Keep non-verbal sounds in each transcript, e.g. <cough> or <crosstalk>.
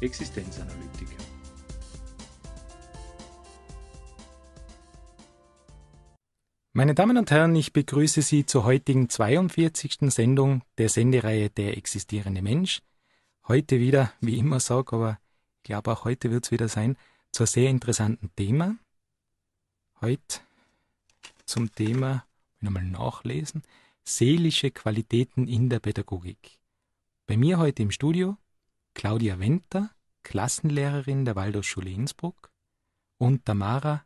Existenzanalytik. Meine Damen und Herren, ich begrüße Sie zur heutigen 42. Sendung der Sendereihe Der existierende Mensch. Heute wieder, wie immer sage, aber ich glaube auch heute wird es wieder sein, zu einem sehr interessanten Thema. Heute zum Thema, will nochmal nachlesen, seelische Qualitäten in der Pädagogik. Bei mir heute im Studio Claudia Winter, Klassenlehrerin der Waldorfschule Innsbruck, und Tamara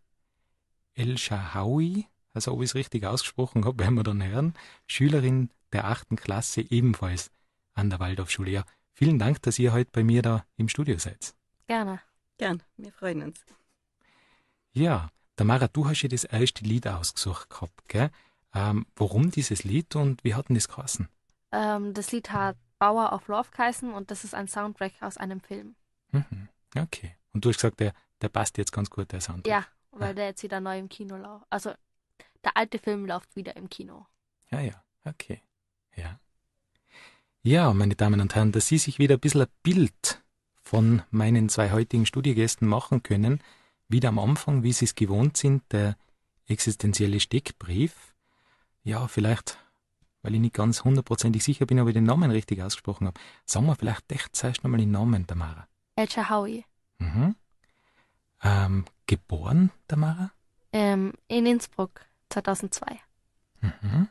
El-Shahawi, also ob ich es richtig ausgesprochen habe, <laughs> werden wir dann hören, Schülerin der achten Klasse ebenfalls an der Waldorfschule. Ja, vielen Dank, dass ihr heute bei mir da im Studio seid. Gerne, gern, wir freuen uns. Ja, Tamara, du hast ja das erste Lied ausgesucht gehabt, gell? Ähm, warum dieses Lied und wie hat denn das geheißen? Ähm, das Lied hat Bauer of Love geheißen und das ist ein Soundtrack aus einem Film. Mhm. Okay. Und du hast gesagt, der, der passt jetzt ganz gut, der Soundtrack. Ja, weil ah. der jetzt wieder neu im Kino läuft. Also der alte Film läuft wieder im Kino. Ja, ja. Okay. Ja. Ja, meine Damen und Herren, dass Sie sich wieder ein bisschen ein Bild von meinen zwei heutigen Studiegästen machen können. Wieder am Anfang, wie Sie es gewohnt sind, der existenzielle Steckbrief. Ja, vielleicht weil ich nicht ganz hundertprozentig sicher bin, ob ich den Namen richtig ausgesprochen habe. Sag mal vielleicht echt zuerst nochmal den Namen, Tamara. El Howie. Mhm. Ähm, geboren, Tamara? Ähm, in Innsbruck, 2002. Mhm.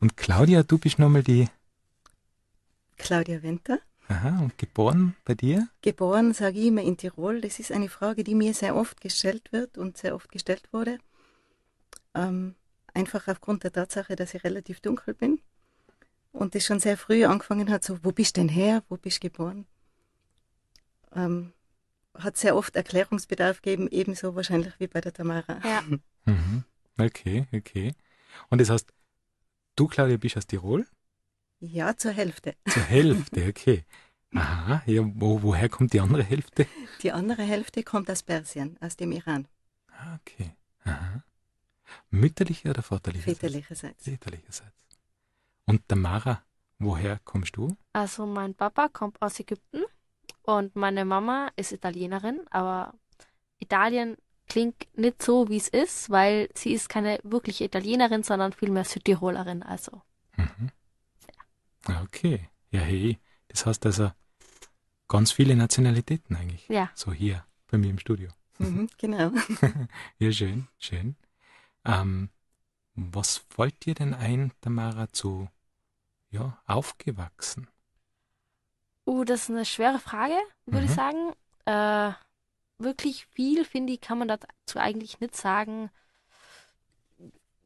Und Claudia, du bist nochmal die... Claudia Winter. Aha, und geboren bei dir? Geboren, sage ich immer, in Tirol. Das ist eine Frage, die mir sehr oft gestellt wird und sehr oft gestellt wurde. Ähm, einfach aufgrund der Tatsache, dass ich relativ dunkel bin und das schon sehr früh angefangen hat, so, wo bist denn her, wo bist geboren? Ähm, hat sehr oft Erklärungsbedarf gegeben, ebenso wahrscheinlich wie bei der Tamara. Ja. <laughs> Mhm. Okay, okay. Und das heißt, du, Claudia, bist aus Tirol? Ja, zur Hälfte. Zur Hälfte, okay. Aha, ja, wo, woher kommt die andere Hälfte? Die andere Hälfte kommt aus Persien, aus dem Iran. Ah, okay. Aha. Mütterlicher oder väterlicherseits? Väterlicherseits. Väterlicherseits. Und Tamara, woher kommst du? Also mein Papa kommt aus Ägypten und meine Mama ist Italienerin, aber Italien klingt nicht so, wie es ist, weil sie ist keine wirkliche Italienerin, sondern vielmehr Südtirolerin. Also. Mhm. Ja. Okay. Ja, hey. Das heißt also ganz viele Nationalitäten eigentlich. Ja. So hier bei mir im Studio. Mhm, genau. <laughs> ja, schön, schön. Ähm, was fällt dir denn ein, Tamara, zu ja, aufgewachsen? Oh, uh, das ist eine schwere Frage, würde mhm. ich sagen. Äh, wirklich viel, finde ich, kann man dazu eigentlich nicht sagen.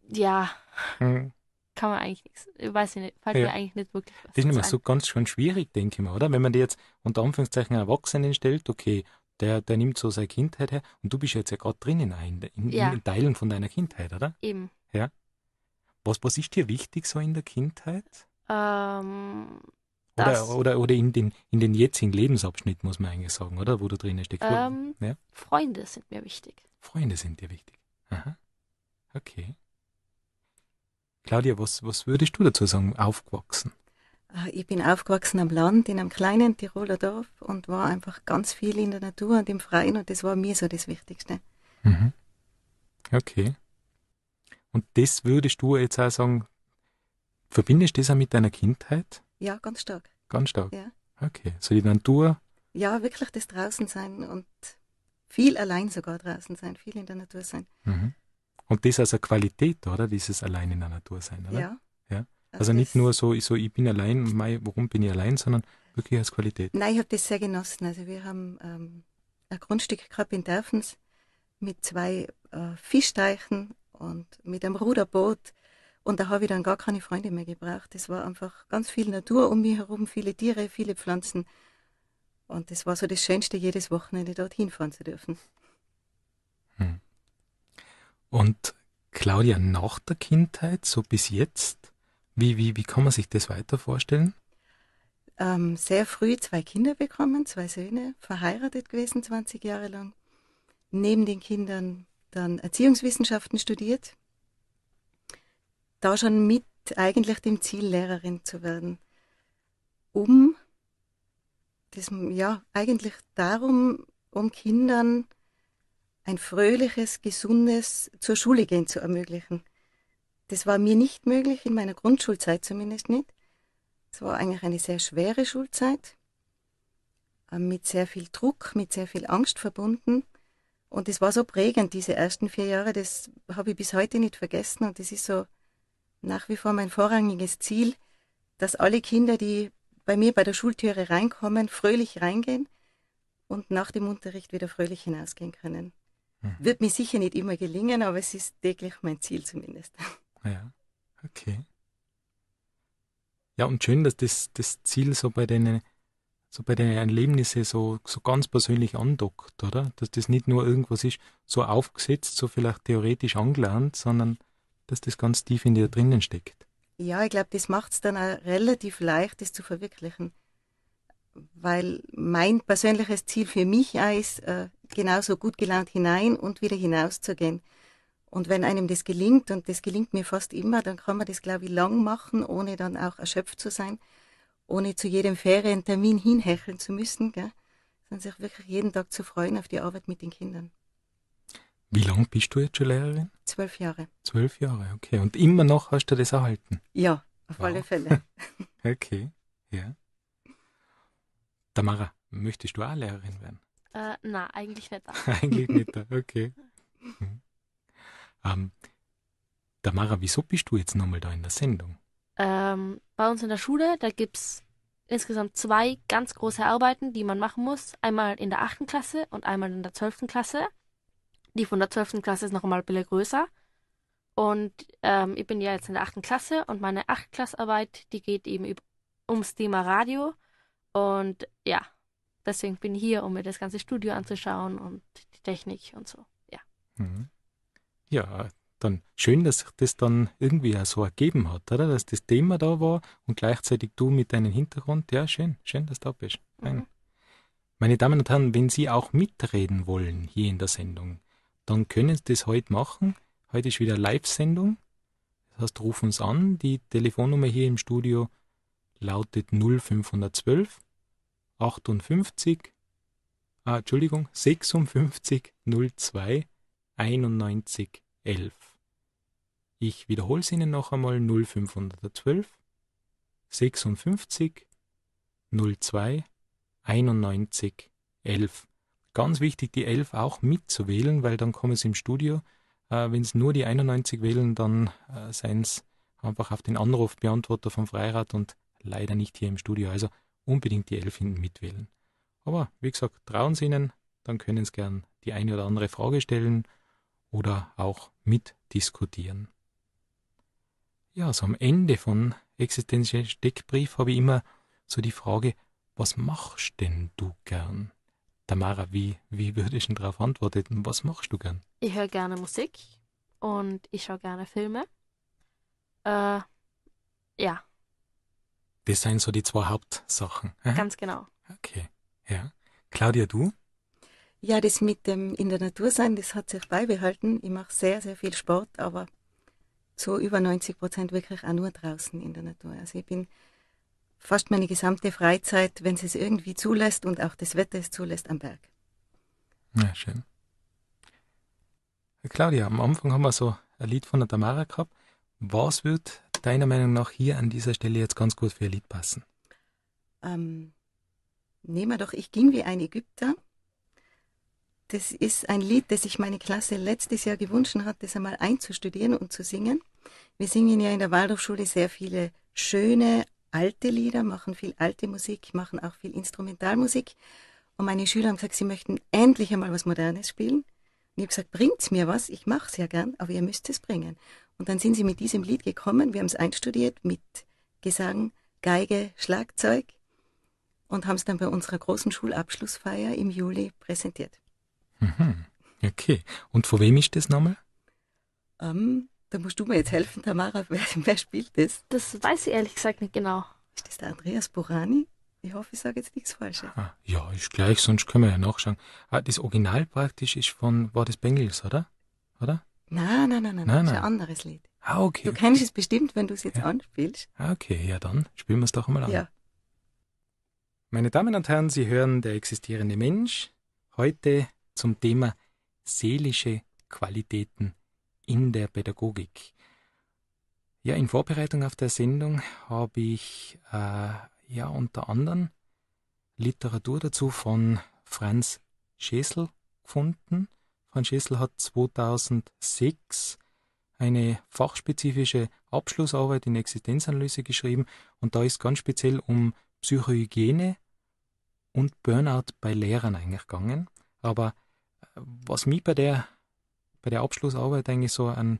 Ja, mhm. kann man eigentlich nichts. Ich weiß nicht, fällt ja. mir eigentlich nicht wirklich was Das ist nicht mehr so ganz schön schwierig, denke ich mal, oder? Wenn man die jetzt unter Anführungszeichen Erwachsenen stellt, okay, der, der nimmt so seine Kindheit her. Und du bist jetzt ja gerade drinnen, in, in, ja. in Teilen von deiner Kindheit, oder? Eben. Ja. Was, was ist dir wichtig so in der Kindheit? Ähm, oder, oder, oder in, den, in den jetzigen Lebensabschnitt, muss man eigentlich sagen, oder? Wo du drinnen steckst. Ähm, ja? Freunde sind mir wichtig. Freunde sind dir wichtig. Aha. Okay. Claudia, was, was würdest du dazu sagen, aufgewachsen? Ah, ich bin aufgewachsen am Land, in einem kleinen Tiroler Dorf und war einfach ganz viel in der Natur und im Freien und das war mir so das Wichtigste. Mhm. Okay. Und das würdest du jetzt auch sagen, verbindest du das auch mit deiner Kindheit? Ja, ganz stark. Ganz stark? Ja. Okay, so die Natur? Ja, wirklich das Draußensein und viel allein sogar draußen sein, viel in der Natur sein. Mhm. Und das als eine Qualität, oder? Dieses Allein in der Natur sein, oder? Ja, also, also, nicht nur so ich, so, ich bin allein, mei, warum bin ich allein, sondern wirklich als Qualität. Nein, ich habe das sehr genossen. Also wir haben ähm, ein Grundstück gehabt in Dörfens mit zwei äh, Fischteichen und mit einem Ruderboot. Und da habe ich dann gar keine Freunde mehr gebraucht. Es war einfach ganz viel Natur um mich herum, viele Tiere, viele Pflanzen. Und das war so das Schönste, jedes Wochenende dorthin fahren zu dürfen. Hm. Und Claudia, nach der Kindheit, so bis jetzt, wie, wie, wie kann man sich das weiter vorstellen? Ähm, sehr früh zwei Kinder bekommen, zwei Söhne, verheiratet gewesen 20 Jahre lang. Neben den Kindern dann Erziehungswissenschaften studiert. Da schon mit eigentlich dem Ziel, Lehrerin zu werden. Um das, ja, eigentlich darum, um Kindern ein fröhliches, gesundes zur Schule gehen zu ermöglichen. Das war mir nicht möglich, in meiner Grundschulzeit zumindest nicht. Es war eigentlich eine sehr schwere Schulzeit, äh, mit sehr viel Druck, mit sehr viel Angst verbunden. Und es war so prägend, diese ersten vier Jahre, das habe ich bis heute nicht vergessen. Und das ist so nach wie vor mein vorrangiges Ziel, dass alle Kinder, die bei mir bei der Schultüre reinkommen, fröhlich reingehen und nach dem Unterricht wieder fröhlich hinausgehen können. Mhm. Wird mir sicher nicht immer gelingen, aber es ist täglich mein Ziel zumindest. Ja, okay. Ja, und schön, dass das, das Ziel so bei den, so bei den Erlebnissen so, so ganz persönlich andockt, oder? Dass das nicht nur irgendwas ist, so aufgesetzt, so vielleicht theoretisch angelernt, sondern dass das ganz tief in dir drinnen steckt. Ja, ich glaube, das macht es dann auch relativ leicht, das zu verwirklichen. Weil mein persönliches Ziel für mich auch ist, äh, genauso gut gelaunt hinein und wieder hinauszugehen. Und wenn einem das gelingt, und das gelingt mir fast immer, dann kann man das, glaube ich, lang machen, ohne dann auch erschöpft zu sein, ohne zu jedem Ferientermin hinhecheln zu müssen, gell? sondern sich wirklich jeden Tag zu freuen auf die Arbeit mit den Kindern. Wie lange bist du jetzt schon Lehrerin? Zwölf Jahre. Zwölf Jahre, okay. Und immer noch hast du das erhalten? Ja, auf wow. alle Fälle. <laughs> <laughs> okay, ja. Tamara, möchtest du auch Lehrerin werden? Äh, na, eigentlich nicht. <laughs> eigentlich nicht, okay. Ähm, Tamara, wieso bist du jetzt nochmal da in der Sendung? Ähm, bei uns in der Schule, da gibt es insgesamt zwei ganz große Arbeiten, die man machen muss. Einmal in der 8. Klasse und einmal in der 12. Klasse. Die von der 12. Klasse ist noch einmal ein bisschen größer. Und ähm, ich bin ja jetzt in der 8. Klasse und meine 8. Klassarbeit, die geht eben ums Thema Radio. Und ja, deswegen bin ich hier, um mir das ganze Studio anzuschauen und die Technik und so. Ja. Mhm. Ja, dann schön, dass sich das dann irgendwie auch so ergeben hat, oder? Dass das Thema da war und gleichzeitig du mit deinem Hintergrund. Ja, schön, schön, dass du da bist. Mhm. Meine Damen und Herren, wenn Sie auch mitreden wollen hier in der Sendung, dann können Sie das heute machen. Heute ist wieder Live-Sendung. Das heißt, ruf uns an. Die Telefonnummer hier im Studio lautet 0512 58, ah, Entschuldigung, 56 02 9111. Ich wiederhole es Ihnen noch einmal 0512 56 02 91 11. Ganz wichtig, die 11 auch mitzuwählen, weil dann kommen Sie im Studio. Äh, wenn Sie nur die 91 wählen, dann äh, seien Sie einfach auf den Anrufbeantworter vom Freirat und leider nicht hier im Studio. Also unbedingt die 11 hinten mitwählen. Aber wie gesagt, trauen Sie Ihnen, dann können Sie gern die eine oder andere Frage stellen oder auch mitdiskutieren. Ja, also am Ende von existenziellen Steckbrief habe ich immer so die Frage, was machst denn du gern? Tamara, wie, wie würdest du darauf antworten? Was machst du gern? Ich höre gerne Musik und ich schaue gerne Filme. Äh, ja. Das sind so die zwei Hauptsachen. Aha. Ganz genau. Okay, ja. Claudia, du? Ja, das mit dem in der Natur sein, das hat sich beibehalten. Ich mache sehr, sehr viel Sport, aber so über 90 Prozent wirklich auch nur draußen in der Natur. Also ich bin fast meine gesamte Freizeit, wenn es es irgendwie zulässt und auch das Wetter es zulässt, am Berg. Ja, schön. Claudia, am Anfang haben wir so ein Lied von der Tamara gehabt. Was wird deiner Meinung nach hier an dieser Stelle jetzt ganz gut für ein Lied passen? Ähm, nehmen wir doch Ich ging wie ein Ägypter das ist ein Lied, das sich meine Klasse letztes Jahr gewünscht hat, das einmal einzustudieren und zu singen. Wir singen ja in der Waldorfschule sehr viele schöne alte Lieder, machen viel alte Musik, machen auch viel Instrumentalmusik. Und meine Schüler haben gesagt, sie möchten endlich einmal was Modernes spielen. Und ich habe gesagt, bringt's mir was, ich mache es ja gern, aber ihr müsst es bringen. Und dann sind sie mit diesem Lied gekommen, wir haben es einstudiert mit Gesang, Geige, Schlagzeug und haben es dann bei unserer großen Schulabschlussfeier im Juli präsentiert. Mhm. Okay. Und von wem ist das nochmal? Ähm, da musst du mir jetzt helfen, Tamara. <laughs> Wer, wer, spielt das? Das weiß ich ehrlich gesagt nicht genau. Ist das der Andreas Borani? Ich hoffe, ich sage jetzt nichts Falsches. Ah, ja, ist gleich, sonst können wir ja nachschauen. Ah, das Original praktisch ist von, war des Bengals, oder? Oder? Nein, nein, nein, nein, nein, das ist ein anderes Lied. Ah, okay. Du kennst es bestimmt, wenn du es jetzt ja. anspielst. Ah, okay, ja, dann spielen wir es doch einmal an. Ja. Meine Damen und Herren, Sie hören der existierende Mensch. Heute zum Thema seelische Qualitäten in der Pädagogik. Ja, in Vorbereitung auf der Sendung habe ich äh, ja unter anderem Literatur dazu von Franz Schäsel gefunden. Franz Schäsel hat 2006 eine fachspezifische Abschlussarbeit in Existenzanalyse geschrieben und da ist ganz speziell um Psychohygiene und Burnout bei Lehrern eingegangen. Aber was mich bei der, bei der Abschlussarbeit eigentlich so an,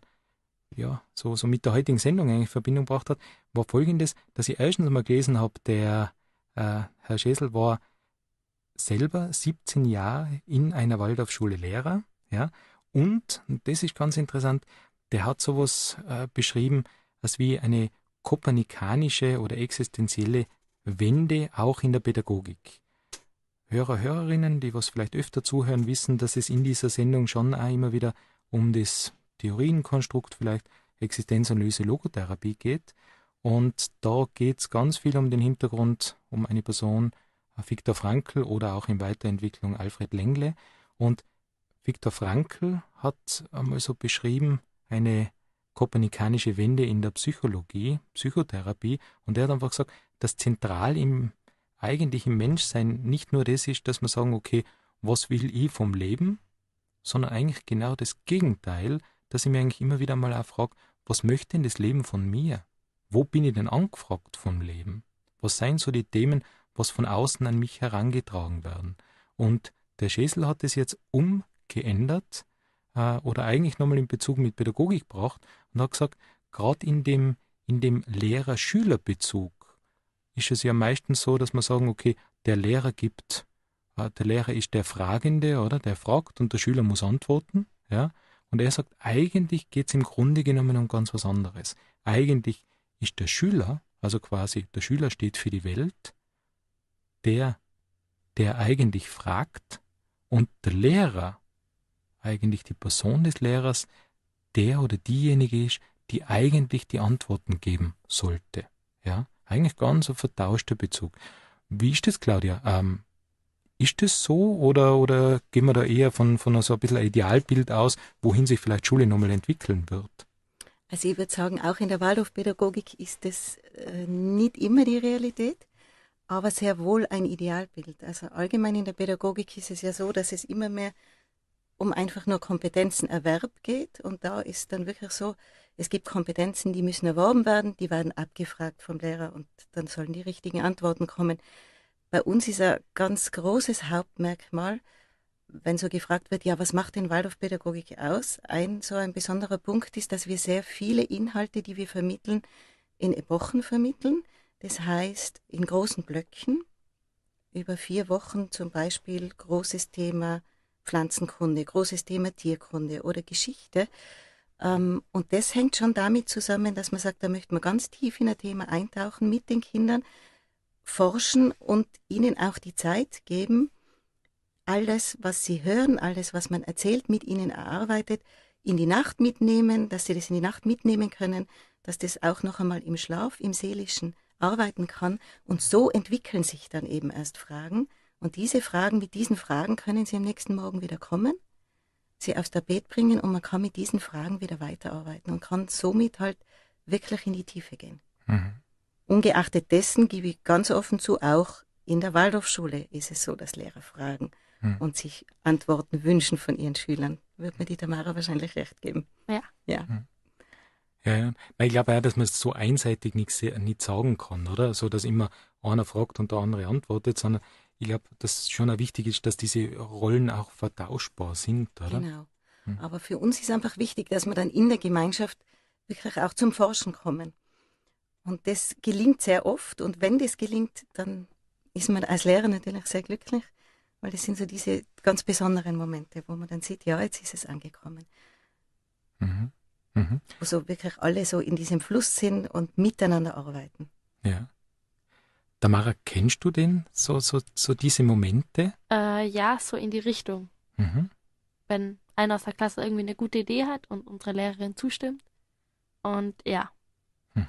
ja, so, so mit der heutigen Sendung eigentlich Verbindung gebracht hat, war folgendes, dass ich erstens mal gelesen habe, der äh, Herr Schäsel war selber 17 Jahre in einer Waldorfschule Lehrer, ja, und, und das ist ganz interessant, der hat sowas äh, beschrieben, als wie eine kopernikanische oder existenzielle Wende auch in der Pädagogik. Hörer, Hörerinnen, die was vielleicht öfter zuhören, wissen, dass es in dieser Sendung schon auch immer wieder um das Theorienkonstrukt vielleicht Existenzanalyse Logotherapie geht. Und da geht es ganz viel um den Hintergrund, um eine Person, äh, Viktor Frankl oder auch in Weiterentwicklung Alfred Lengle. Und Viktor Frankl hat einmal so beschrieben, eine kopernikanische Wende in der Psychologie, Psychotherapie. Und er hat einfach gesagt, dass zentral im eigentlich im Menschsein nicht nur das ist, dass wir sagen, okay, was will ich vom Leben, sondern eigentlich genau das Gegenteil, dass ich mir eigentlich immer wieder mal auch frage, was möchte denn das Leben von mir? Wo bin ich denn angefragt vom Leben? Was seien so die Themen, was von außen an mich herangetragen werden? Und der Schäsel hat es jetzt umgeändert äh, oder eigentlich nochmal in Bezug mit Pädagogik gebracht und hat gesagt, gerade in dem, in dem Lehrer-Schüler-Bezug ist es ja meistens so, dass man sagen, okay, der Lehrer gibt, äh, der Lehrer ist der Fragende, oder? Der fragt und der Schüler muss antworten, ja? Und er sagt, eigentlich geht es im Grunde genommen um ganz was anderes. Eigentlich ist der Schüler, also quasi der Schüler steht für die Welt, der, der eigentlich fragt und der Lehrer, eigentlich die Person des Lehrers, der oder diejenige ist, die eigentlich die Antworten geben sollte, ja? Eigentlich ganz ein vertauschter Bezug. Wie ist das, Claudia? Ähm, ist das so oder, oder gehen wir da eher von, von so ein bisschen Idealbild aus, wohin sich vielleicht Schule nochmal entwickeln wird? Also ich würde sagen, auch in der Waldorfpädagogik ist das äh, nicht immer die Realität, aber sehr wohl ein Idealbild. Also allgemein in der Pädagogik ist es ja so, dass es immer mehr um einfach nur Kompetenzenerwerb geht. Und da ist dann wirklich so, es gibt Kompetenzen, die müssen erworben werden, die werden abgefragt vom Lehrer und dann sollen die richtigen Antworten kommen. Bei uns ist ein ganz großes Hauptmerkmal, wenn so gefragt wird, ja, was macht denn Waldorfpädagogik aus? Ein so ein besonderer Punkt ist, dass wir sehr viele Inhalte, die wir vermitteln, in Epochen vermitteln. Das heißt, in großen Blöcken, über vier Wochen zum Beispiel, großes Thema Pflanzenkunde, großes Thema Tierkunde oder Geschichte. Ähm, und das hängt schon damit zusammen, dass man sagt, da möchte man ganz tief in ein Thema eintauchen mit den Kindern, forschen und ihnen auch die Zeit geben, alles, was sie hören, alles, was man erzählt, mit ihnen erarbeitet, in die Nacht mitnehmen, dass sie das in die Nacht mitnehmen können, dass das auch noch einmal im Schlaf, im Seelischen arbeiten kann. Und so entwickeln sich dann eben erst Fragen, und diese Fragen, mit diesen Fragen können Sie am nächsten Morgen wieder kommen, sie aufs Tapet bringen und man kann mit diesen Fragen wieder weiterarbeiten und kann somit halt wirklich in die Tiefe gehen. Mhm. Ungeachtet dessen gebe ich ganz offen zu, auch in der Waldorfschule ist es so, dass Lehrer fragen mhm. und sich Antworten wünschen von ihren Schülern. Wird mir die Tamara wahrscheinlich recht geben. Ja. Ja. Mhm. Ja, ja. Weil ich glaube auch, dass man es so einseitig nicht, nicht sagen kann, oder? So, dass immer einer fragt und der andere antwortet, sondern ich glaube, dass es schon auch wichtig ist, dass diese Rollen auch vertauschbar sind, oder? Genau. Hm. Aber für uns ist einfach wichtig, dass wir dann in der Gemeinschaft wirklich auch zum Forschen kommen. Und das gelingt sehr oft. Und wenn das gelingt, dann ist man als Lehrer natürlich sehr glücklich, weil das sind so diese ganz besonderen Momente, wo man dann sieht, ja, jetzt ist es angekommen. Mhm. Mhm. Wo so wirklich alle so in diesem Fluss sind und miteinander arbeiten. Ja. Tamara, kennst du denn So, so, so diese Momente? Äh, ja, so in die Richtung. Mhm. Wenn einer aus der Klasse irgendwie eine gute Idee hat und unsere Lehrerin zustimmt. Und ja. Mhm.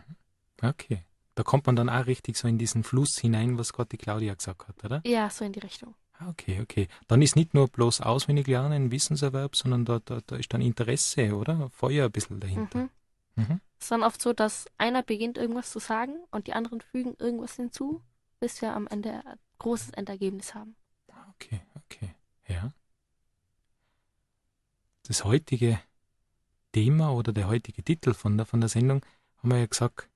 Okay. Da kommt man dann auch richtig so in diesen Fluss hinein, was gerade die Claudia gesagt hat, oder? Ja, so in die Richtung. Ah, okay, okay. Dann ist nicht nur bloß auswendig lernen, Wissenserwerb, sondern da, da, da ist dann Interesse, oder? Feuer ein bisschen dahinter. Mhm. Mhm. Es ist dann oft so, dass einer beginnt irgendwas zu sagen und die anderen fügen irgendwas hinzu, bis wir am Ende ein großes Endergebnis haben. Ah, okay, okay, ja. Das heutige Thema oder der heutige Titel von der, von der Sendung haben wir ja gesagt,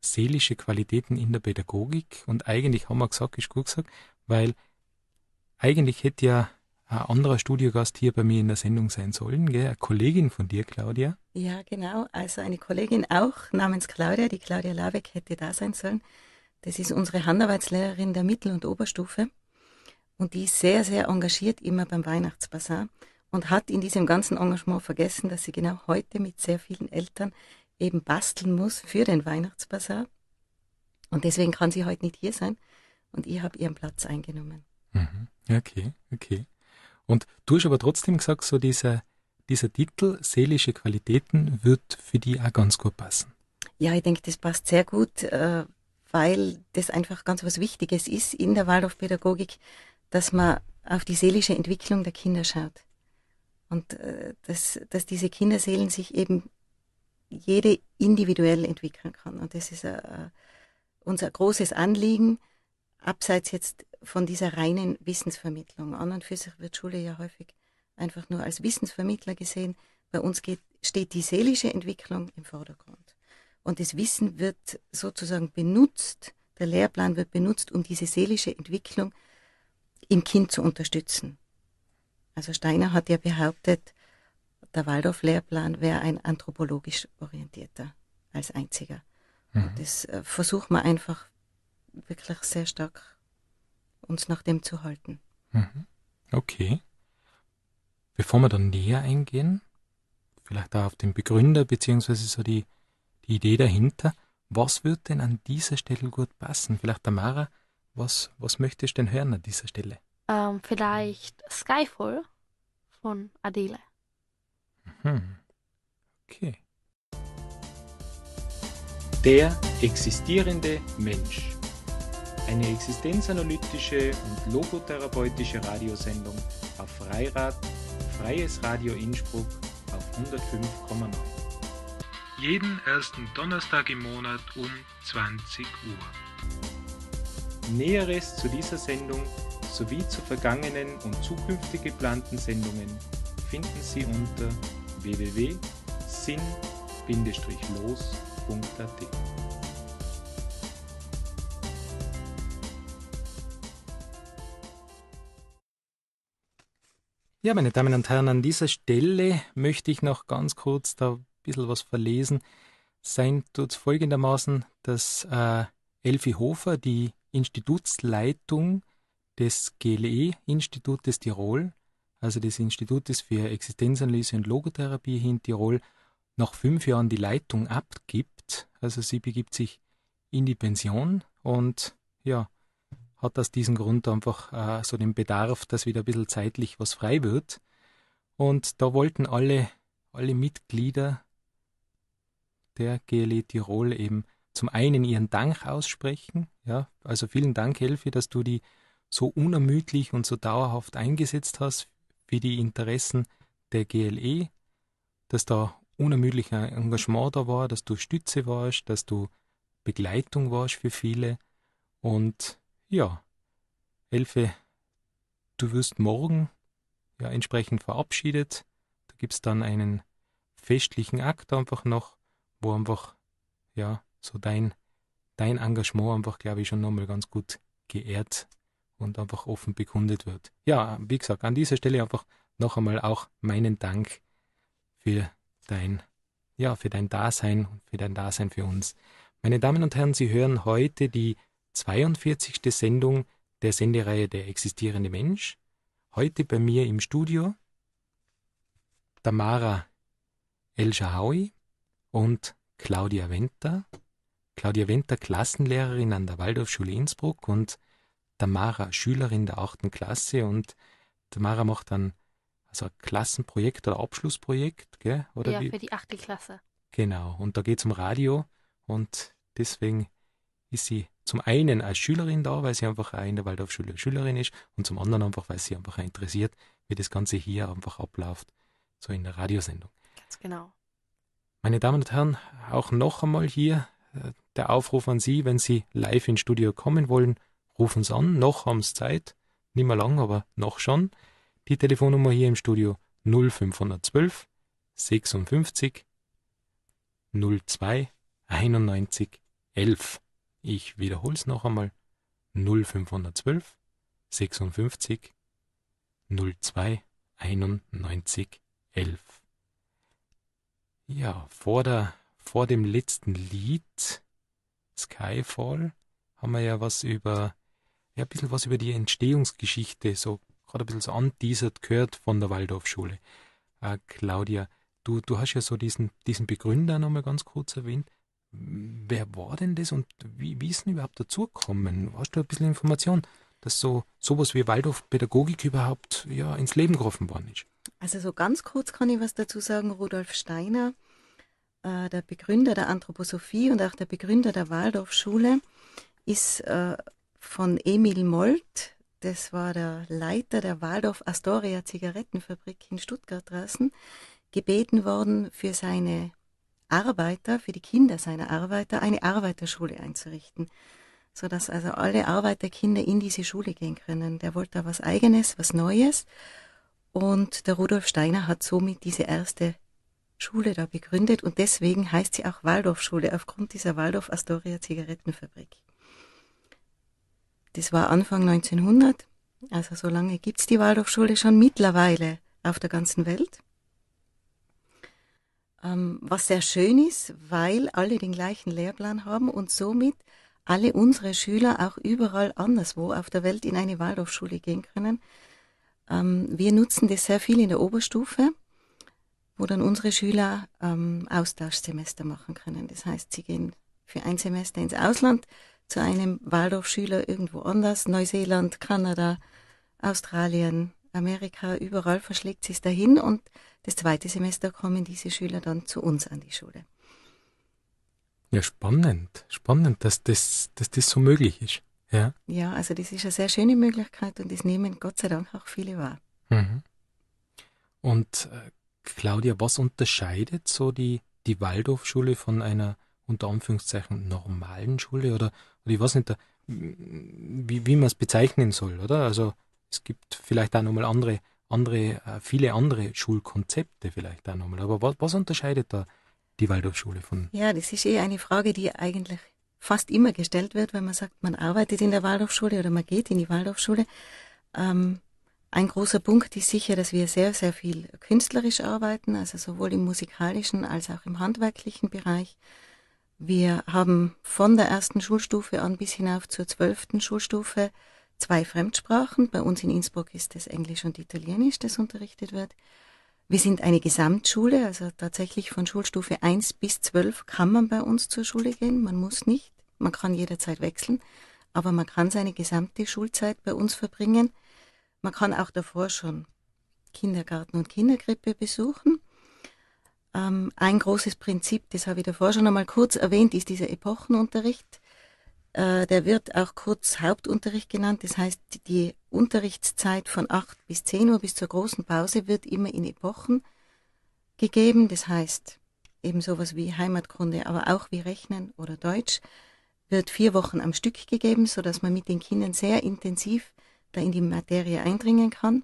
seelische Qualitäten in der Pädagogik. Und eigentlich haben wir gesagt, ist gut gesagt, weil eigentlich hätte ja ein anderer Studiogast hier bei mir in der Sendung sein sollen, gell? eine Kollegin von dir, Claudia. Ja, genau. Also eine Kollegin auch namens Claudia, die Claudia Labeck hätte da sein sollen. Das ist unsere Handarbeitslehrerin der Mittel- und Oberstufe. Und die ist sehr, sehr engagiert immer beim Weihnachtsbasar und hat in diesem ganzen Engagement vergessen, dass sie genau heute mit sehr vielen Eltern eben basteln muss für den Weihnachtsbasar. Und deswegen kann sie heute nicht hier sein. Und ich habe ihren Platz eingenommen. Mhm. Okay, okay. Und du hast aber trotzdem gesagt, so dieser, dieser Titel Seelische Qualitäten wird für die auch ganz gut passen. Ja, ich denke, das passt sehr gut, äh, weil das einfach ganz was Wichtiges ist in der Waldorfpädagogik, dass man auf die seelische Entwicklung der Kinder schaut. Und äh, dass, dass diese Kinderseelen sich eben jede individuell entwickeln kann. Und das ist äh, unser großes Anliegen, abseits jetzt von dieser reinen Wissensvermittlung. An und für sich wird Schule ja häufig einfach nur als Wissensvermittler gesehen. Bei uns geht, steht die seelische Entwicklung im Vordergrund. Und das Wissen wird sozusagen benutzt, der Lehrplan wird benutzt, um diese seelische Entwicklung im Kind zu unterstützen. Also Steiner hat ja behauptet, der Waldorf-Lehrplan wäre ein anthropologisch orientierter als einziger. Mhm. das äh, versuchen wir einfach wirklich sehr stark uns nach dem zu halten. Mhm. Okay. Bevor wir dann näher eingehen, vielleicht auch auf den Begründer bzw. so die, die Idee dahinter, was wird denn an dieser Stelle gut passen? Vielleicht Tamara, was, was möchtest du denn hören an dieser Stelle? Ähm, vielleicht Skyfall von Adele. Mhm. Okay. Der existierende Mensch. Eine existenzanalytische und logotherapeutische Radiosendung auf Freirad, Freies Radio Innsbruck auf 105,9. Jeden ersten Donnerstag im Monat um 20 Uhr. Näheres zu dieser Sendung sowie zu vergangenen und zukünftig geplanten Sendungen finden Sie unter www.sinn-los.at. Ja, meine Damen und Herren, an dieser Stelle möchte ich noch ganz kurz da ein bisschen was verlesen. Sein tut es folgendermaßen, dass äh, Elfi Hofer die Institutsleitung des GLE-Institutes Tirol, also des Institutes für Existenzanalyse und Logotherapie hier in Tirol, nach fünf Jahren die Leitung abgibt. Also sie begibt sich in die Pension und ja, hat aus diesem Grund einfach äh, so den Bedarf, dass wieder ein bisschen zeitlich was frei wird. Und da wollten alle, alle Mitglieder der GLE Tirol eben zum einen ihren Dank aussprechen. Ja, also vielen Dank, Helfi, dass du die so unermüdlich und so dauerhaft eingesetzt hast für die Interessen der GLE, dass da unermüdlich ein Engagement da war, dass du Stütze warst, dass du Begleitung warst für viele und ja. Elfe, du wirst morgen ja entsprechend verabschiedet. Da gibt es dann einen festlichen Akt einfach noch, wo einfach, ja, so dein, dein Engagement einfach, glaube ich, schon nochmal ganz gut geehrt und einfach offen bekundet wird. Ja, wie gesagt, an dieser Stelle einfach noch einmal auch meinen Dank für dein, ja, für dein Dasein für dein Dasein für uns. Meine Damen und Herren, Sie hören heute die 42. Sendung der Sendereihe Der existierende Mensch. Heute bei mir im Studio Tamara El-Shahawi und Claudia Wenter. Claudia Wenter, Klassenlehrerin an der Waldorfschule Innsbruck und Tamara, Schülerin der 8. Klasse. Und Tamara macht dann also ein Klassenprojekt oder Abschlussprojekt, gell? Oder ja, wie? für die 8. Klasse. Genau. Und da geht es um Radio und deswegen ist sie zum einen als Schülerin da, weil sie einfach in der Waldorfschule Schülerin ist und zum anderen einfach, weil sie einfach interessiert, wie das Ganze hier einfach abläuft, so in der Radiosendung. Ganz genau. Meine Damen und Herren, auch noch einmal hier äh, der Aufruf an Sie, wenn Sie live ins Studio kommen wollen, rufen Sie an. Noch haben Sie Zeit, nicht mehr lang, aber noch schon. Die Telefonnummer hier im Studio 0512 56 02 91 11. Ich wiederhole es noch einmal. 0512 56 02 91 11. Ja, vor, der, vor dem letzten Lied, Skyfall, haben wir ja was über, ja, ein bisschen was über die Entstehungsgeschichte, so gerade ein bisschen so anteasert gehört von der Waldorfschule. Äh, Claudia, du, du hast ja so diesen, diesen Begründer nochmal ganz kurz erwähnt. Wer war denn das und wie, wie ist denn überhaupt dazugekommen? Hast du ein bisschen Information, dass so sowas wie Waldorfpädagogik überhaupt ja, ins Leben gerufen worden ist? Also so ganz kurz kann ich was dazu sagen. Rudolf Steiner, äh, der Begründer der Anthroposophie und auch der Begründer der Waldorfschule, ist äh, von Emil Molt, das war der Leiter der Waldorf Astoria Zigarettenfabrik in Stuttgart draußen, gebeten worden, für seine Arbeiter, für die Kinder seiner Arbeiter, eine Arbeiterschule einzurichten, sodass also alle Arbeiterkinder in diese Schule gehen können. Der wollte da was Eigenes, was Neues. Und der Rudolf Steiner hat somit diese erste Schule da begründet und deswegen heißt sie auch Waldorfschule aufgrund dieser Waldorf Astoria Zigarettenfabrik. Das war Anfang 1900, also so lange gibt es die Waldorfschule schon mittlerweile auf der ganzen Welt ähm, was sehr schön ist, weil alle den gleichen Lehrplan haben und somit alle unsere Schüler auch überall anderswo auf der Welt in eine Waldorfschule gehen können. Ähm, wir nutzen das sehr viel in der Oberstufe, wo dann unsere Schüler ähm, Austauschsemester machen können. Das heißt, sie gehen für ein Semester ins Ausland zu einem Waldorfschüler irgendwo anders, Neuseeland, Kanada, Australien, Amerika, überall verschlägt sich dahin und das zweite Semester kommen diese Schüler dann zu uns an die Schule. Ja, spannend, spannend, dass das, dass das so möglich ist. Ja. ja, also das ist eine sehr schöne Möglichkeit und das nehmen Gott sei Dank auch viele wahr. Mhm. Und äh, Claudia, was unterscheidet so die, die Waldorfschule von einer unter Anführungszeichen normalen Schule oder, oder ich weiß nicht, äh, wie, wie man es bezeichnen soll, oder? Also es gibt vielleicht auch nochmal andere andere, äh, viele andere Schulkonzepte vielleicht auch nochmal. Aber was, was unterscheidet da die Waldorfschule von? Ja, das ist eh eine Frage, die eigentlich fast immer gestellt wird, wenn man sagt, man arbeitet in der Waldorfschule oder man geht in die Waldorfschule. Ähm, ein großer Punkt ist sicher, dass wir sehr, sehr viel künstlerisch arbeiten, also sowohl im musikalischen als auch im handwerklichen Bereich. Wir haben von der ersten Schulstufe an bis hinauf zur zwölften Schulstufe zwei Fremdsprachen. Bei uns in Innsbruck ist es Englisch und Italienisch, das unterrichtet wird. Wir sind eine Gesamtschule, also tatsächlich von Schulstufe 1 bis 12 kann man bei uns zur Schule gehen. Man muss nicht, man kann jederzeit wechseln, aber man kann seine gesamte Schulzeit bei uns verbringen. Man kann auch davor schon Kindergarten und Kinderkrippe besuchen. Ähm, ein großes Prinzip, das habe ich davor schon einmal kurz erwähnt, ist dieser Epochenunterricht. Äh, der wird auch kurz Hauptunterricht genannt. Das heißt, die Unterrichtszeit von 8 bis 10 Uhr bis zur großen Pause wird immer in Epochen gegeben. Das heißt, eben sowas wie Heimatkunde, aber auch wie Rechnen oder Deutsch wird vier Wochen am Stück gegeben, sodass man mit den Kindern sehr intensiv da in die Materie eindringen kann.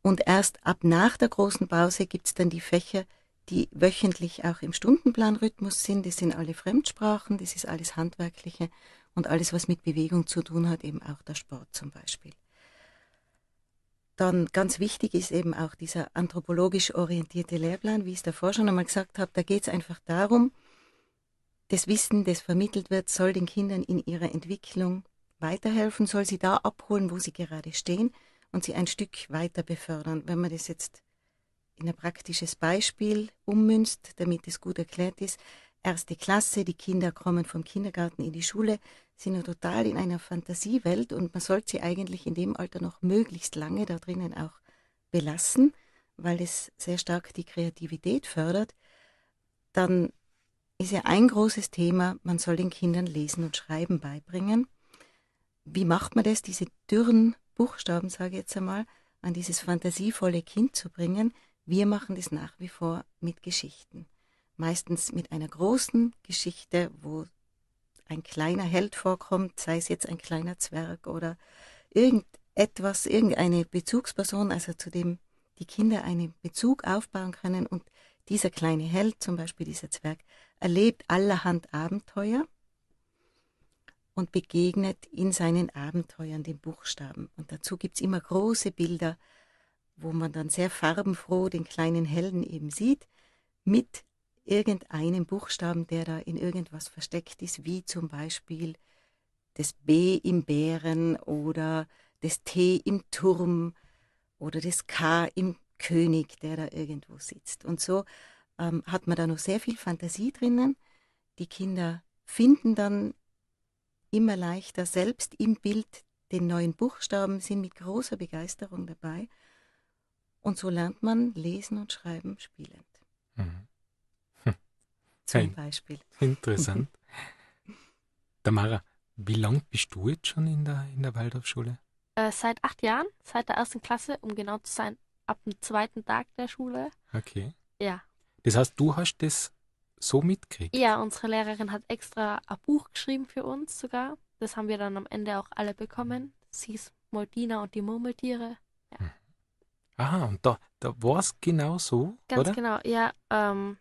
Und erst ab nach der großen Pause gibt es dann die Fächer, die wöchentlich auch im Stundenplanrhythmus sind. Das sind alle Fremdsprachen, das ist alles Handwerkliche und alles, was mit Bewegung zu tun hat, eben auch der Sport zum Beispiel. Dann ganz wichtig ist eben auch dieser anthropologisch orientierte Lehrplan, wie ich es davor schon einmal gesagt habe. Da geht es einfach darum, das Wissen, das vermittelt wird, soll den Kindern in ihrer Entwicklung weiterhelfen, soll sie da abholen, wo sie gerade stehen und sie ein Stück weiter befördern. Wenn man das jetzt in ein praktisches Beispiel ummünzt, damit es gut erklärt ist. Erste Klasse, die Kinder kommen vom Kindergarten in die Schule, sind ja total in einer Fantasiewelt und man sollte sie eigentlich in dem Alter noch möglichst lange da drinnen auch belassen, weil es sehr stark die Kreativität fördert. Dann ist ja ein großes Thema, man soll den Kindern Lesen und Schreiben beibringen. Wie macht man das, diese dürren Buchstaben, sage ich jetzt einmal, an dieses fantasievolle Kind zu bringen? Wir machen das nach wie vor mit Geschichten. Meistens mit einer großen Geschichte, wo ein kleiner Held vorkommt, sei es jetzt ein kleiner Zwerg oder irgendetwas, irgendeine Bezugsperson, also zu dem die Kinder einen Bezug aufbauen können. Und dieser kleine Held, zum Beispiel dieser Zwerg, erlebt allerhand Abenteuer und begegnet in seinen Abenteuern den Buchstaben. Und dazu gibt es immer große Bilder, wo man dann sehr farbenfroh den kleinen Helden eben sieht, mit irgendeinem Buchstaben, der da in irgendwas versteckt ist, wie zum Beispiel das B im Bären oder das T im Turm oder das K im König, der da irgendwo sitzt. Und so ähm, hat man da noch sehr viel Fantasie drinnen. Die Kinder finden dann immer leichter selbst im Bild den neuen Buchstaben, sind mit großer Begeisterung dabei und so lernt man lesen und schreiben spielend. Mhm. Hm. <laughs> Zum Beispiel. Interessant. <laughs> Tamara, wie lange bist du jetzt schon in der, in der Waldorfschule? Äh, seit acht Jahren, seit der ersten Klasse, um genau zu sein, ab dem zweiten Tag der Schule. Okay. Ja. Das heißt, du hast das so mitgekriegt? Ja, unsere Lehrerin hat extra ein Buch geschrieben für uns sogar. Das haben wir dann am Ende auch alle bekommen. Mhm. Sie ist Moldina und die Murmeltiere. Ja. Hm. Aha, und da, da war es genau so, Ganz oder? genau, ja. Ähm,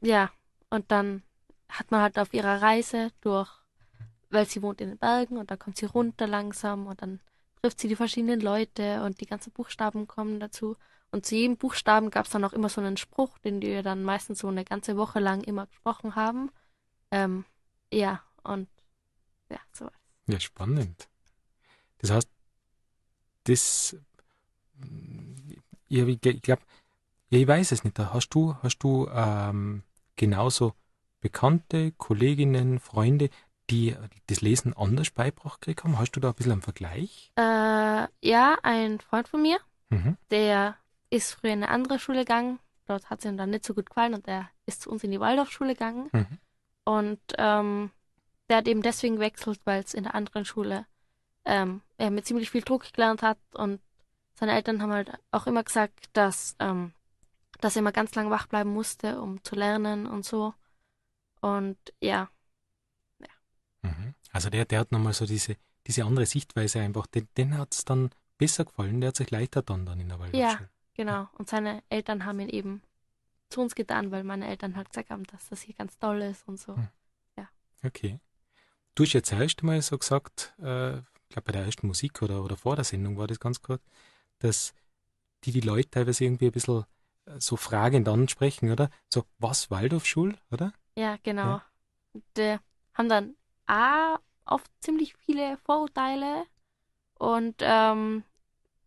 ja, und dann hat man halt auf ihrer Reise durch, weil sie wohnt in den Bergen und da kommt sie runter langsam und dann trifft sie die verschiedenen Leute und die ganzen Buchstaben kommen dazu. Und zu jedem Buchstaben gab es dann auch immer so einen Spruch, den die dann meistens so eine ganze Woche lang immer gesprochen haben. Ähm, ja, und ja, so. Ja, spannend. Das heißt, das ich, ich glaube, ich weiß es nicht. Hast du, hast du ähm, genauso Bekannte, Kolleginnen, Freunde, die das Lesen anders beibracht haben? Hast du da ein bisschen einen Vergleich? Äh, ja, ein Freund von mir, mhm. der ist früher in eine andere Schule gegangen. Dort hat es ihm dann nicht so gut gefallen und er ist zu uns in die Waldorfschule gegangen. Mhm. Und ähm, der hat eben deswegen gewechselt, weil es in der anderen Schule ähm, er mit ziemlich viel Druck gelernt hat und seine Eltern haben halt auch immer gesagt, dass, ähm, dass er immer ganz lange wach bleiben musste, um zu lernen und so. Und ja. ja. Mhm. Also der, der hat nochmal so diese, diese andere Sichtweise einfach, den, den hat es dann besser gefallen, der hat sich leichter dann, dann in der Waldorfschule. Ja, genau. Und seine Eltern haben ihn eben zu uns getan, weil meine Eltern halt gesagt haben, dass das hier ganz toll ist und so. Hm. Ja. Okay. Du hast ja zuerst mal so gesagt, äh, ich glaube bei der ersten Musik oder, oder vor der Sendung war das ganz kurz, dass die die Leute teilweise irgendwie ein bisschen äh, so fragend ansprechen, oder? So, was, Waldorfschule, oder? Ja, genau. Ja. Die äh, haben dann A, oft ziemlich viele Vorurteile und ähm,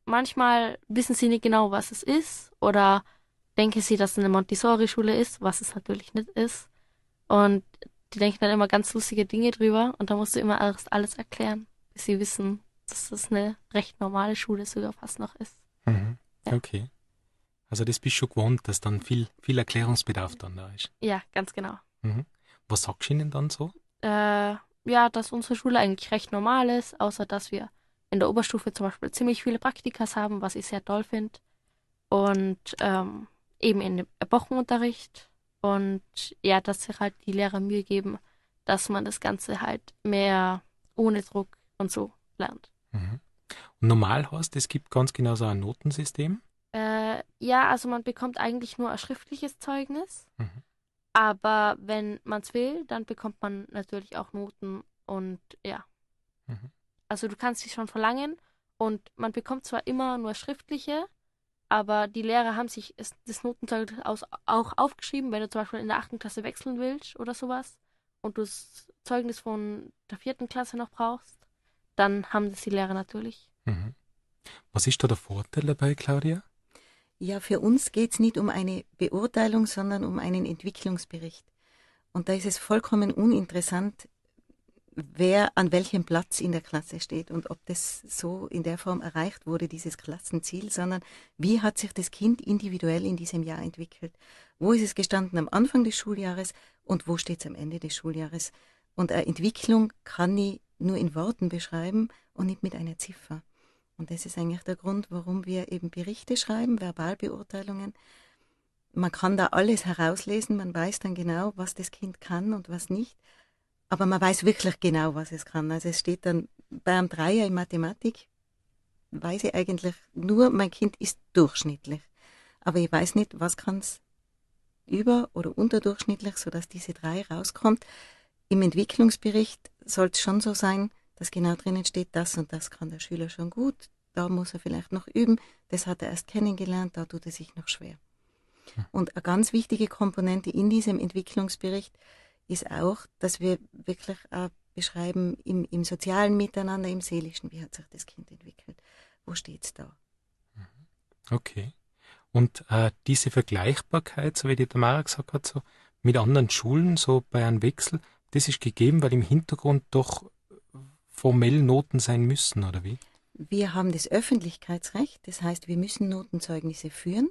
manchmal wissen sie nicht genau, was es ist oder denken sie, dass es eine Montessori-Schule ist, was es natürlich nicht ist. Und die denken dann immer ganz lustige Dinge drüber und da musst du immer erst alles erklären, bis sie wissen, dass das eine recht normale Schule sogar fast noch ist. Mhm. Ja. Okay. Also das bist du schon gewohnt, dass dann viel, viel Erklärungsbedarf dann da ist. Ja, ganz genau. Mhm. Was sagst du ihnen dann so? Äh, ja, dass unsere Schule eigentlich recht normal ist, außer dass wir in der Oberstufe zum Beispiel ziemlich viele Praktikas haben, was ich sehr toll finde. Und ähm, eben in dem Wochenunterricht. Und ja, dass sich halt die Lehrer Mühe geben, dass man das Ganze halt mehr ohne Druck und so lernt. Und mhm. normal heißt, es gibt ganz genau so ein Notensystem? Äh, ja, also man bekommt eigentlich nur ein schriftliches Zeugnis. Mhm. Aber wenn man es will, dann bekommt man natürlich auch Noten und ja. Mhm. Also du kannst sie schon verlangen und man bekommt zwar immer nur schriftliche, aber die Lehrer haben sich das Notenzeugnis auch aufgeschrieben, wenn du zum Beispiel in der achten Klasse wechseln willst oder sowas und du das Zeugnis von der vierten Klasse noch brauchst, dann haben das die Lehrer natürlich. Mhm. Was ist da der Vorteil dabei, Claudia? Ja, für uns geht es nicht um eine Beurteilung, sondern um einen Entwicklungsbericht. Und da ist es vollkommen uninteressant, wer an welchem Platz in der Klasse steht und ob das so in der Form erreicht wurde, dieses Klassenziel, sondern wie hat sich das Kind individuell in diesem Jahr entwickelt? Wo ist es gestanden am Anfang des Schuljahres und wo steht es am Ende des Schuljahres? Und eine Entwicklung kann nie nur in Worten beschreiben und nicht mit einer Ziffer. Und das ist eigentlich der Grund, warum wir eben Berichte schreiben, Verbalbeurteilungen. Man kann da alles herauslesen, man weiß dann genau, was das Kind kann und was nicht. Aber man weiß wirklich genau, was es kann. Also es steht dann beim Dreier in Mathematik, weiß ich eigentlich nur, mein Kind ist durchschnittlich. Aber ich weiß nicht, was kann es über- oder unterdurchschnittlich, sodass diese drei rauskommt im Entwicklungsbericht soll es schon so sein, dass genau drinnen steht, das und das kann der Schüler schon gut, da muss er vielleicht noch üben, das hat er erst kennengelernt, da tut er sich noch schwer. Hm. Und eine ganz wichtige Komponente in diesem Entwicklungsbericht ist auch, dass wir wirklich auch beschreiben im, im sozialen Miteinander, im seelischen, wie hat sich das Kind entwickelt, wo steht es da. Mhm. Okay. Und äh, diese Vergleichbarkeit, so wie die Tamara gesagt hat, so mit anderen Schulen, so bei einem Wechsel, das ist gegeben, weil im Hintergrund doch formell Noten sein müssen, oder wie? Wir haben das Öffentlichkeitsrecht, das heißt, wir müssen Notenzeugnisse führen.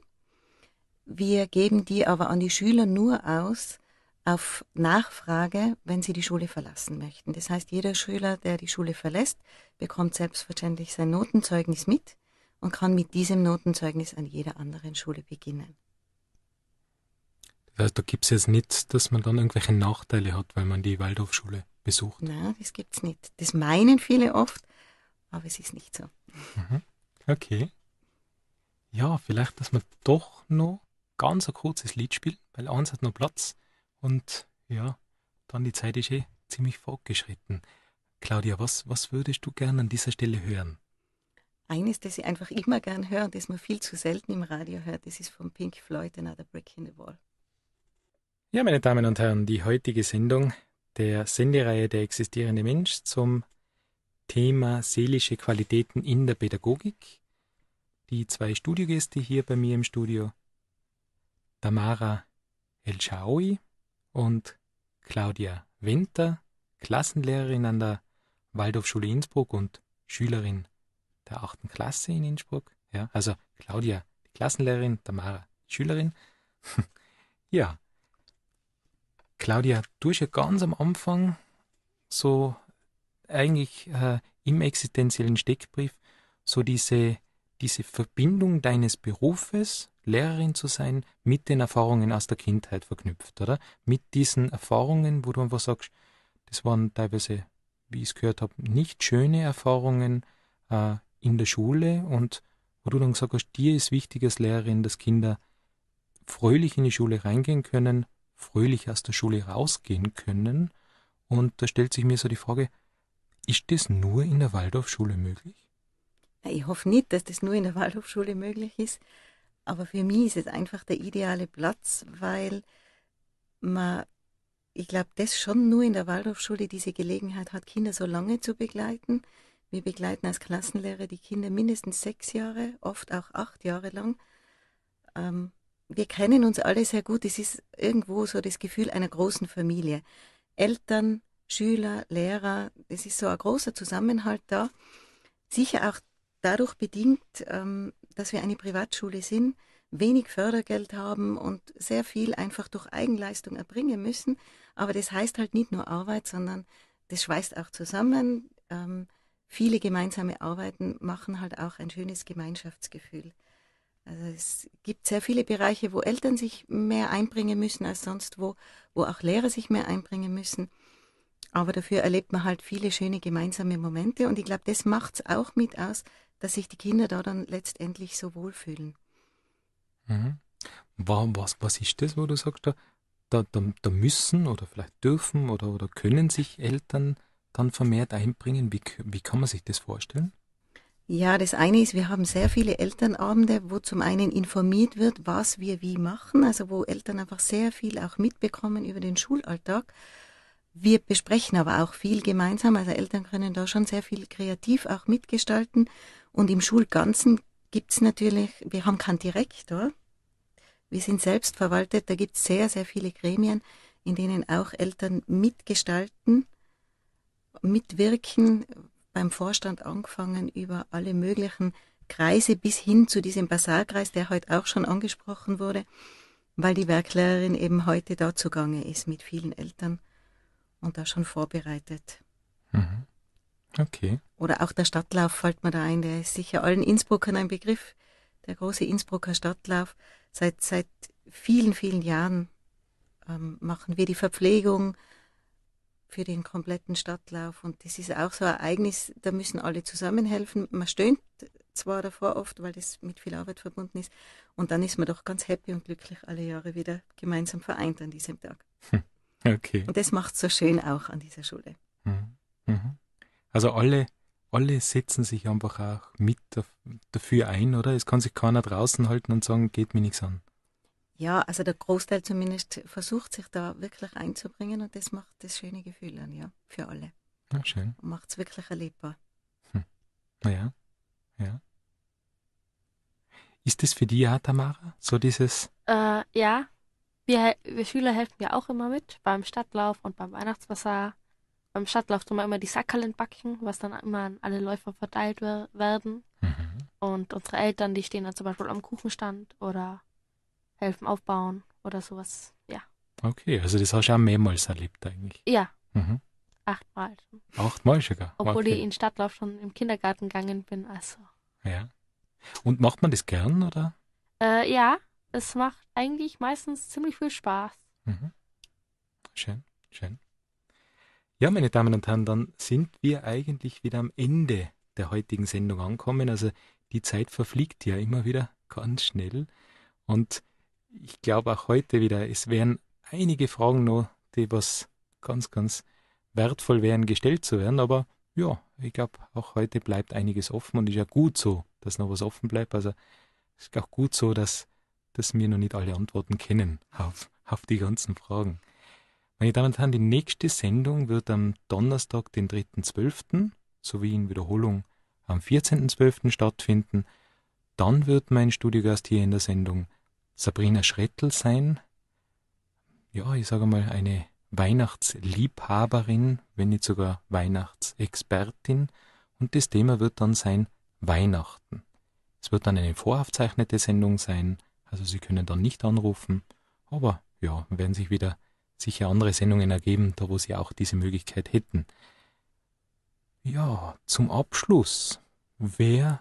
Wir geben die aber an die Schüler nur aus auf Nachfrage, wenn sie die Schule verlassen möchten. Das heißt, jeder Schüler, der die Schule verlässt, bekommt selbstverständlich sein Notenzeugnis mit und kann mit diesem Notenzeugnis an jeder anderen Schule beginnen da gibt es jetzt nicht, dass man dann irgendwelche Nachteile hat, weil man die Waldorfschule besucht. Nein, das gibt es nicht. Das meinen viele oft, aber es ist nicht so. Mhm. Okay. Ja, vielleicht, dass wir doch noch ganz ein kurzes Lied spielen, weil eins hat noch Platz und ja, dann die Zeit ist eh ziemlich fortgeschritten. Claudia, was, was würdest du gerne an dieser Stelle hören? Eines, das ich einfach immer gern höre und das man viel zu selten im Radio hört, das ist von Pink Floyd, Another Brick in the Wall. Ja, meine Damen und Herren, die heutige Sendung der Sendereihe Der existierende Mensch zum Thema seelische Qualitäten in der Pädagogik. Die zwei Studiogäste hier bei mir im Studio, Tamara Elschaoui und Claudia Winter, Klassenlehrerin an der Waldorfschule Innsbruck und Schülerin der 8. Klasse in Innsbruck. Ja, also Claudia, die Klassenlehrerin, Tamara, die Schülerin. <laughs> ja, Claudia, du hast ja ganz am Anfang so eigentlich äh, im existenziellen Steckbrief so diese, diese Verbindung deines Berufes, Lehrerin zu sein, mit den Erfahrungen aus der Kindheit verknüpft, oder? Mit diesen Erfahrungen, wo du einfach sagst, das waren teilweise, wie ich es gehört habe, nicht schöne Erfahrungen äh, in der Schule und wo du dann gesagt hast, dir ist wichtig als Lehrerin, dass Kinder fröhlich in die Schule reingehen können, fröhlich aus der Schule rausgehen können. Und da stellt sich mir so die Frage, ist das nur in der Waldorfschule möglich? Ich hoffe nicht, dass das nur in der Waldorfschule möglich ist, aber für mich ist es einfach der ideale Platz, weil man, ich glaube, das schon nur in der Waldorfschule diese Gelegenheit hat, Kinder so lange zu begleiten. Wir begleiten als Klassenlehrer die Kinder mindestens sechs Jahre, oft auch acht Jahre lang. Ähm, wir kennen uns alle sehr gut. Es ist irgendwo so das Gefühl einer großen Familie. Eltern, Schüler, Lehrer, es ist so ein großer Zusammenhalt da. Sicher auch dadurch bedingt, ähm, dass wir eine Privatschule sind, wenig Fördergeld haben und sehr viel einfach durch Eigenleistung erbringen müssen. Aber das heißt halt nicht nur Arbeit, sondern das schweißt auch zusammen. Ähm, viele gemeinsame Arbeiten machen halt auch ein schönes Gemeinschaftsgefühl. Also es gibt sehr viele Bereiche, wo Eltern sich mehr einbringen müssen als sonst wo, wo auch Lehrer sich mehr einbringen müssen. Aber dafür erlebt man halt viele schöne gemeinsame Momente und ich glaube, das macht es auch mit aus, dass sich die Kinder da dann letztendlich so wohlfühlen. Mhm. Was, was ist das, wo du sagst, da, da, da müssen oder vielleicht dürfen oder, oder können sich Eltern dann vermehrt einbringen? Wie, wie kann man sich das vorstellen? Ja, das eine ist, wir haben sehr viele Elternabende, wo zum einen informiert wird, was wir wie machen, also wo Eltern einfach sehr viel auch mitbekommen über den Schulalltag. Wir besprechen aber auch viel gemeinsam, also Eltern können da schon sehr viel kreativ auch mitgestalten. Und im Schulganzen gibt's natürlich, wir haben keinen Direktor, wir sind selbst verwaltet, da gibt's sehr, sehr viele Gremien, in denen auch Eltern mitgestalten, mitwirken, beim Vorstand angefangen über alle möglichen Kreise bis hin zu diesem Basarkreis, der heute auch schon angesprochen wurde, weil die Werklehrerin eben heute da zugange ist mit vielen Eltern und da schon vorbereitet. Mhm. Okay. Oder auch der Stadtlauf fällt mir da ein, der ist sicher allen Innsbruckern ein Begriff. Der große Innsbrucker Stadtlauf. Seit, seit vielen, vielen Jahren ähm, machen wir die Verpflegung, für den kompletten Stadtlauf. Und das ist auch so ein Ereignis, da müssen alle zusammenhelfen. Man stöhnt zwar davor oft, weil das mit viel Arbeit verbunden ist. Und dann ist man doch ganz happy und glücklich alle Jahre wieder gemeinsam vereint an diesem Tag. Hm, okay. Und das macht es so schön auch an dieser Schule. Hm, mhm. Also alle, alle setzen sich einfach auch mit dafür ein, oder? Es kann sich keiner draußen halten und sagen, geht mir nichts an ja, also der Großteil zumindest versucht sich da wirklich einzubringen und das macht das schöne Gefühl an, ja, für alle. Ja, schön. Macht es wirklich erlebbar. Hm. Naja, ja. Ist das für dich, ja, Tamara, so dieses? Äh, ja, wir, wir Schüler helfen ja auch immer mit beim Stadtlauf und beim Weihnachtsbasar. Beim Stadtlauf tun wir immer die Sackerlen backen, was dann immer an alle Läufer verteilt werden. Mhm. Und unsere Eltern, die stehen dann zum Beispiel am Kuchenstand oder helfen aufbauen oder sowas, ja. Okay, also das hast du auch mehrmals erlebt eigentlich. Ja. Mhm. Achtmal schon. Achtmal sogar. Obwohl okay. ich in Stadtlauf schon im Kindergarten gegangen bin, also. Ja. Und macht man das gern, oder? Äh, ja, es macht eigentlich meistens ziemlich viel Spaß. Mhm. Schön, schön. Ja, meine Damen und Herren, dann sind wir eigentlich wieder am Ende der heutigen Sendung angekommen. Also die Zeit verfliegt ja immer wieder ganz schnell. Und ich glaube auch heute wieder, es wären einige Fragen noch, die was ganz, ganz wertvoll wären, gestellt zu werden. Aber ja, ich glaube, auch heute bleibt einiges offen und ist ja gut so, dass noch was offen bleibt. Also es ist auch gut so, dass, dass wir noch nicht alle Antworten kennen auf, auf die ganzen Fragen. Meine Damen und Herren, die nächste Sendung wird am Donnerstag, den 3.12., sowie in Wiederholung am 14.12. stattfinden. Dann wird mein Studiogast hier in der Sendung Sabrina Schrettl sein. Ja, ich sage mal, eine Weihnachtsliebhaberin, wenn nicht sogar Weihnachtsexpertin. Und das Thema wird dann sein Weihnachten. Es wird dann eine voraufzeichnete Sendung sein, also Sie können dann nicht anrufen. Aber ja, werden sich wieder sicher andere Sendungen ergeben, da wo Sie auch diese Möglichkeit hätten. Ja, zum Abschluss. Wer,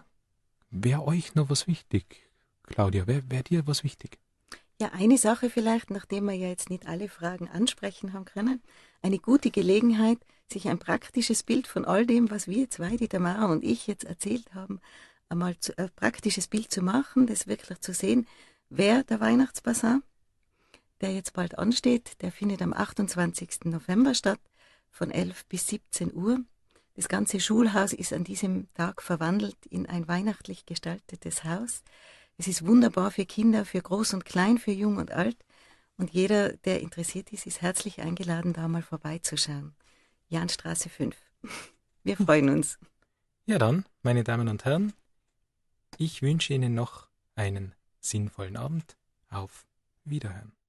wer euch noch was wichtig? Claudia, wäre wär dir was wichtig? Ja, eine Sache vielleicht, nachdem wir ja jetzt nicht alle Fragen ansprechen haben können, eine gute Gelegenheit, sich ein praktisches Bild von all dem, was wir zwei, die Tamara und ich jetzt erzählt haben, einmal zu, ein äh, praktisches Bild zu machen, das wirklich zu sehen, wer der Weihnachtsbasar, der jetzt bald ansteht, der findet am 28. November statt, von 11 bis 17 Uhr. Das ganze Schulhaus ist an diesem Tag verwandelt in ein weihnachtlich gestaltetes Haus. Es ist wunderbar für Kinder, für Groß und Klein, für Jung und Alt. Und jeder, der interessiert ist, ist herzlich eingeladen, da mal vorbeizuschauen. Janstraße 5. <laughs> Wir freuen uns. Ja dann, meine Damen und Herren, ich wünsche Ihnen noch einen sinnvollen Abend. Auf Wiederhören.